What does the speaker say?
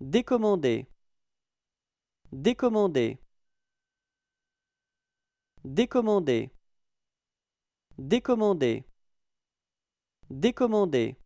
Décommander. Décommander. Décommander. Décommander. Décommander.